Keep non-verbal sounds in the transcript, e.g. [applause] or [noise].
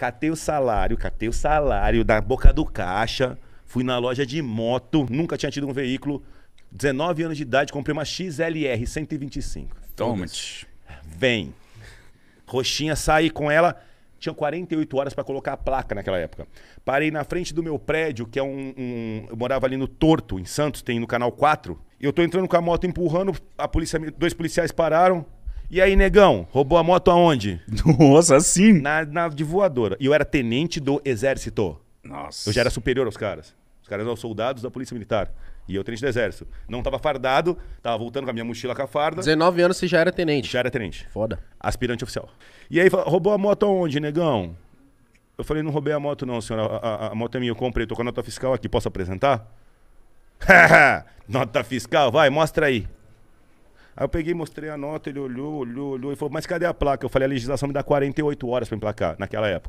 Catei o salário, catei o salário da boca do caixa. Fui na loja de moto, nunca tinha tido um veículo. 19 anos de idade, comprei uma XLR 125. Toma. Vem. Roxinha, saí com ela. Tinha 48 horas para colocar a placa naquela época. Parei na frente do meu prédio, que é um, um, Eu morava ali no Torto, em Santos, tem no canal 4. Eu tô entrando com a moto empurrando, a polícia, dois policiais pararam. E aí, negão, roubou a moto aonde? Nossa, sim. Na, na de voadora. E eu era tenente do exército. Nossa. Eu já era superior aos caras. Os caras eram soldados da polícia militar. E eu tenente do exército. Não tava fardado, tava voltando com a minha mochila com a farda. 19 anos você já era tenente. Já era tenente. Foda. Aspirante oficial. E aí, roubou a moto aonde, negão? Eu falei, não roubei a moto não, senhora. A, a, a moto é minha, eu comprei. Tô com a nota fiscal aqui, posso apresentar? [laughs] nota fiscal, vai, mostra aí. Aí eu peguei, mostrei a nota, ele olhou, olhou, olhou e falou: Mas cadê a placa? Eu falei: A legislação me dá 48 horas para emplacar, naquela época.